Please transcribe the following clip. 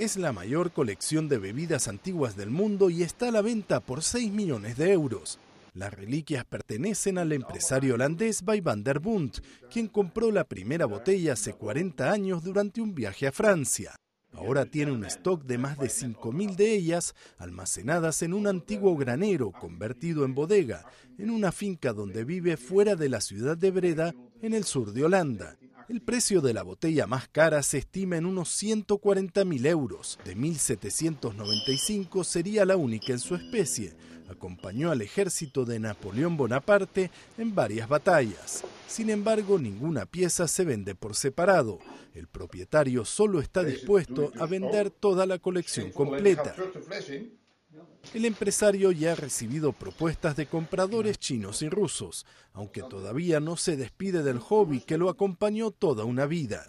Es la mayor colección de bebidas antiguas del mundo y está a la venta por 6 millones de euros. Las reliquias pertenecen al empresario holandés Bij van der Bund, quien compró la primera botella hace 40 años durante un viaje a Francia. Ahora tiene un stock de más de 5.000 de ellas almacenadas en un antiguo granero convertido en bodega, en una finca donde vive fuera de la ciudad de Breda, en el sur de Holanda. El precio de la botella más cara se estima en unos 140.000 euros. De 1795 sería la única en su especie. Acompañó al ejército de Napoleón Bonaparte en varias batallas. Sin embargo, ninguna pieza se vende por separado. El propietario solo está dispuesto a vender toda la colección completa. El empresario ya ha recibido propuestas de compradores chinos y rusos, aunque todavía no se despide del hobby que lo acompañó toda una vida.